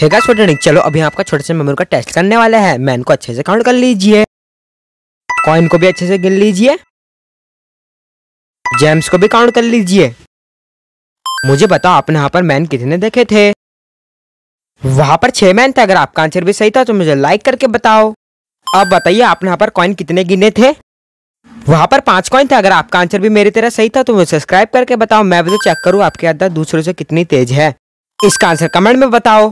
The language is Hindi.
हेगा गाइस फोटो चलो अभी आपका छोटे से मेमोरी का टेस्ट करने वाले हैं मैन को अच्छे से काउंट कर लीजिए कॉइन को भी अच्छे से गिन लीजिए जेम्स को भी काउंट कर लीजिए मुझे बताओ आपने यहाँ पर मैन कितने देखे थे वहां पर छह मैन थे अगर आपका आंसर भी सही था तो मुझे लाइक करके बताओ अब बताइए आपने यहाँ पर कॉइन कितने गिने थे वहां पर पांच कॉइन थे अगर आपका आंसर भी मेरी तरह सही था तो मुझे सब्सक्राइब करके बताओ मैं भी तो चेक करूँ आपकी आदत दूसरों से कितनी तेज है इसका आंसर कमेंट में बताओ